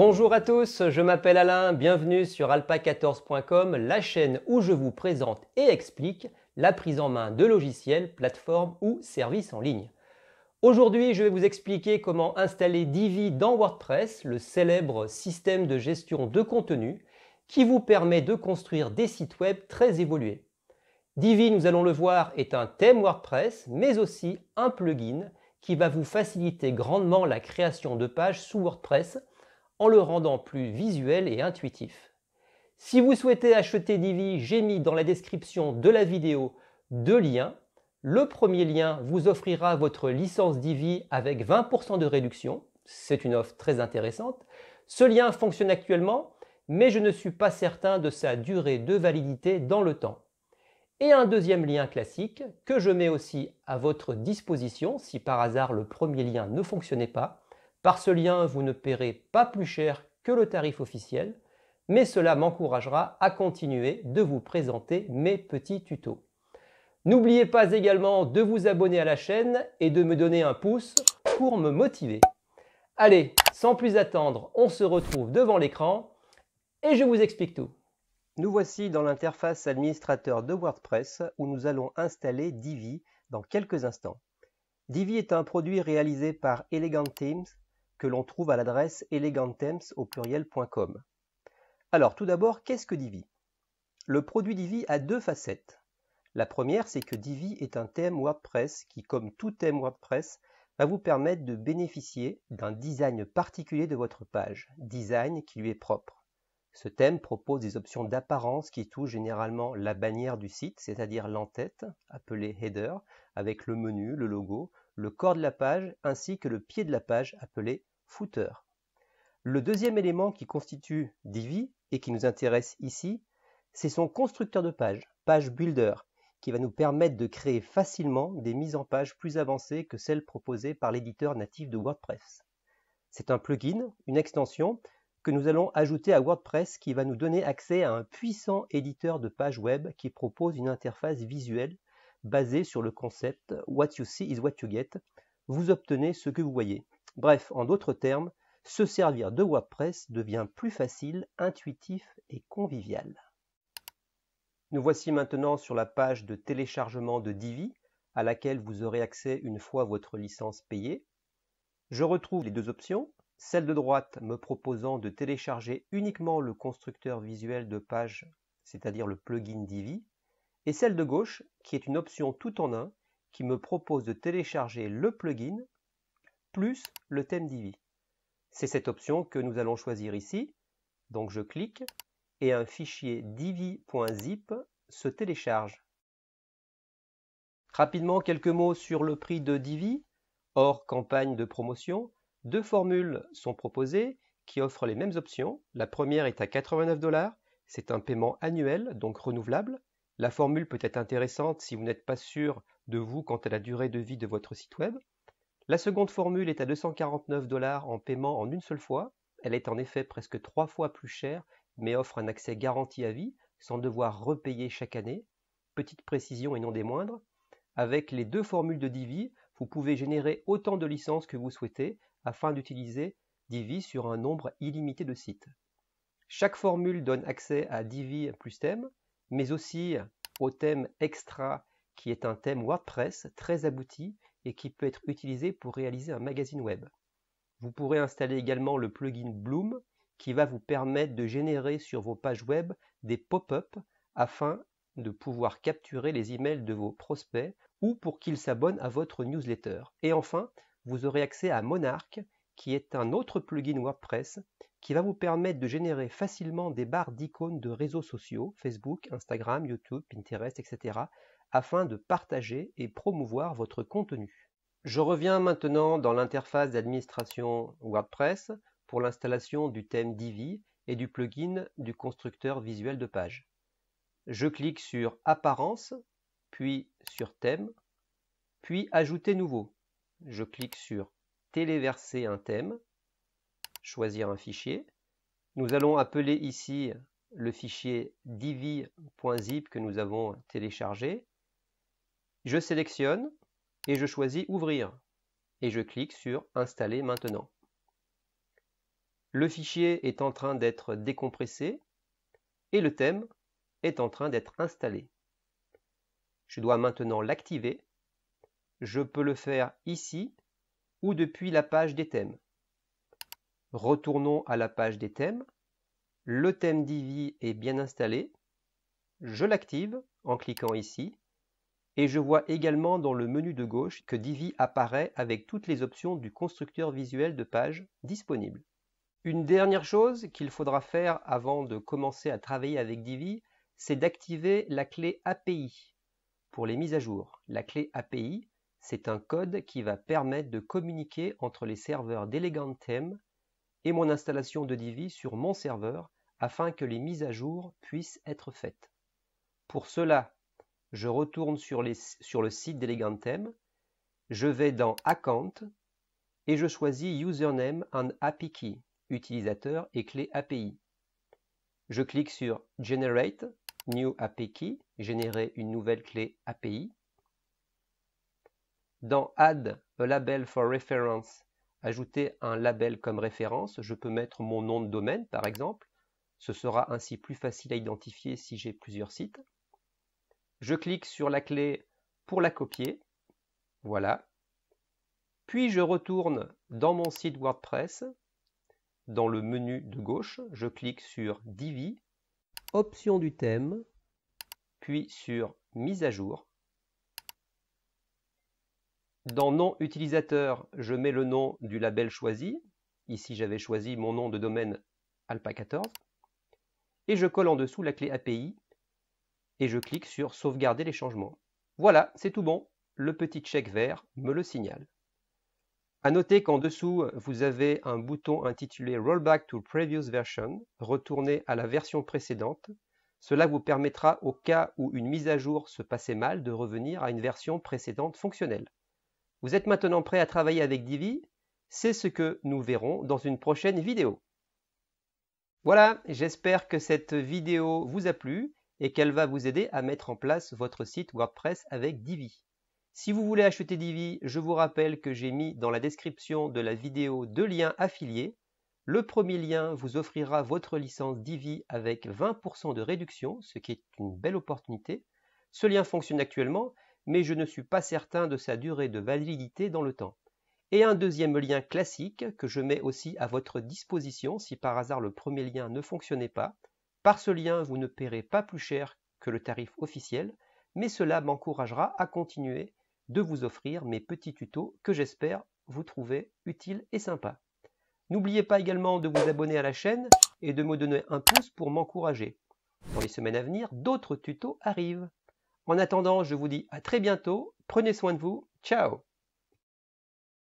Bonjour à tous, je m'appelle Alain, bienvenue sur alpa14.com, la chaîne où je vous présente et explique la prise en main de logiciels, plateformes ou services en ligne. Aujourd'hui, je vais vous expliquer comment installer Divi dans WordPress, le célèbre système de gestion de contenu qui vous permet de construire des sites web très évolués. Divi, nous allons le voir, est un thème WordPress, mais aussi un plugin qui va vous faciliter grandement la création de pages sous WordPress en le rendant plus visuel et intuitif. Si vous souhaitez acheter Divi, j'ai mis dans la description de la vidéo deux liens. Le premier lien vous offrira votre licence Divi avec 20% de réduction. C'est une offre très intéressante. Ce lien fonctionne actuellement, mais je ne suis pas certain de sa durée de validité dans le temps. Et un deuxième lien classique que je mets aussi à votre disposition si par hasard le premier lien ne fonctionnait pas. Par ce lien, vous ne paierez pas plus cher que le tarif officiel, mais cela m'encouragera à continuer de vous présenter mes petits tutos. N'oubliez pas également de vous abonner à la chaîne et de me donner un pouce pour me motiver. Allez, sans plus attendre, on se retrouve devant l'écran et je vous explique tout. Nous voici dans l'interface administrateur de WordPress où nous allons installer Divi dans quelques instants. Divi est un produit réalisé par Elegant Teams que l'on trouve à l'adresse elegantthemes. au pluriel.com. Alors tout d'abord, qu'est-ce que Divi Le produit Divi a deux facettes. La première, c'est que Divi est un thème WordPress qui, comme tout thème WordPress, va vous permettre de bénéficier d'un design particulier de votre page, design qui lui est propre. Ce thème propose des options d'apparence qui touchent généralement la bannière du site, c'est-à-dire l'entête, appelée header, avec le menu, le logo, le corps de la page, ainsi que le pied de la page, appelé footer. Le deuxième élément qui constitue Divi et qui nous intéresse ici, c'est son constructeur de page, Page Builder, qui va nous permettre de créer facilement des mises en page plus avancées que celles proposées par l'éditeur natif de WordPress. C'est un plugin, une extension, que nous allons ajouter à WordPress qui va nous donner accès à un puissant éditeur de pages web qui propose une interface visuelle basée sur le concept What you see is what you get. Vous obtenez ce que vous voyez. Bref, en d'autres termes, se servir de WordPress devient plus facile, intuitif et convivial. Nous voici maintenant sur la page de téléchargement de Divi, à laquelle vous aurez accès une fois votre licence payée. Je retrouve les deux options, celle de droite me proposant de télécharger uniquement le constructeur visuel de page, c'est-à-dire le plugin Divi, et celle de gauche qui est une option tout en un qui me propose de télécharger le plugin plus le thème Divi. C'est cette option que nous allons choisir ici. Donc je clique et un fichier divi.zip se télécharge. Rapidement, quelques mots sur le prix de Divi. Hors campagne de promotion, deux formules sont proposées qui offrent les mêmes options. La première est à 89 dollars. C'est un paiement annuel, donc renouvelable. La formule peut être intéressante si vous n'êtes pas sûr de vous quant à la durée de vie de votre site web. La seconde formule est à 249 dollars en paiement en une seule fois. Elle est en effet presque trois fois plus chère, mais offre un accès garanti à vie, sans devoir repayer chaque année. Petite précision et non des moindres. Avec les deux formules de Divi, vous pouvez générer autant de licences que vous souhaitez afin d'utiliser Divi sur un nombre illimité de sites. Chaque formule donne accès à Divi plus thème, mais aussi au thème extra qui est un thème WordPress très abouti et qui peut être utilisé pour réaliser un magazine web. Vous pourrez installer également le plugin Bloom qui va vous permettre de générer sur vos pages web des pop-up afin de pouvoir capturer les emails de vos prospects ou pour qu'ils s'abonnent à votre newsletter. Et enfin, vous aurez accès à Monarch qui est un autre plugin WordPress qui va vous permettre de générer facilement des barres d'icônes de réseaux sociaux, Facebook, Instagram, YouTube, Pinterest, etc., afin de partager et promouvoir votre contenu. Je reviens maintenant dans l'interface d'administration WordPress pour l'installation du thème Divi et du plugin du constructeur visuel de page. Je clique sur Apparence, puis sur Thème, puis Ajouter nouveau. Je clique sur Téléverser un thème, choisir un fichier. Nous allons appeler ici le fichier divi.zip que nous avons téléchargé. Je sélectionne et je choisis Ouvrir. Et je clique sur Installer maintenant. Le fichier est en train d'être décompressé et le thème est en train d'être installé. Je dois maintenant l'activer. Je peux le faire ici ou depuis la page des thèmes. Retournons à la page des thèmes. Le thème Divi est bien installé. Je l'active en cliquant ici et je vois également dans le menu de gauche que Divi apparaît avec toutes les options du constructeur visuel de page disponibles. Une dernière chose qu'il faudra faire avant de commencer à travailler avec Divi, c'est d'activer la clé API pour les mises à jour. La clé API, c'est un code qui va permettre de communiquer entre les serveurs d'Elegant Theme et mon installation de Divi sur mon serveur afin que les mises à jour puissent être faites. Pour cela, je retourne sur, le site d'Elegantem, je vais dans Account et je choisis Username and API Key, utilisateur et clé API. Je clique sur Generate New API Key, générer une nouvelle clé API. Dans Add a Label for Reference, ajouter un label comme référence, je peux mettre mon nom de domaine par exemple. Ce sera ainsi plus facile à identifier si j'ai plusieurs sites. Je clique sur la clé pour la copier. Voilà. Puis je retourne dans mon site WordPress. Dans le menu de gauche, je clique sur Divi, Options du thème, puis sur Mise à jour. Dans Nom utilisateur, je mets le nom du label choisi. Ici, j'avais choisi mon nom de domaine alpha 14 Et je colle en dessous la clé API et je clique sur sauvegarder les changements. Voilà, c'est tout bon, le petit check vert me le signale. A noter qu'en dessous, vous avez un bouton intitulé Rollback to Previous Version, retourner à la version précédente. Cela vous permettra, au cas où une mise à jour se passait mal, de revenir à une version précédente fonctionnelle. Vous êtes maintenant prêt à travailler avec Divi C'est ce que nous verrons dans une prochaine vidéo. Voilà, j'espère que cette vidéo vous a plu et qu'elle va vous aider à mettre en place votre site WordPress avec Divi. Si vous voulez acheter Divi, je vous rappelle que j'ai mis dans la description de la vidéo deux liens affiliés. Le premier lien vous offrira votre licence Divi avec 20% de réduction, ce qui est une belle opportunité. Ce lien fonctionne actuellement, mais je ne suis pas certain de sa durée de validité dans le temps. Et un deuxième lien classique que je mets aussi à votre disposition si par hasard le premier lien ne fonctionnait pas. Par ce lien, vous ne paierez pas plus cher que le tarif officiel, mais cela m'encouragera à continuer de vous offrir mes petits tutos que j'espère vous trouver utiles et sympas. N'oubliez pas également de vous abonner à la chaîne et de me donner un pouce pour m'encourager. Dans les semaines à venir, d'autres tutos arrivent. En attendant, je vous dis à très bientôt, prenez soin de vous, ciao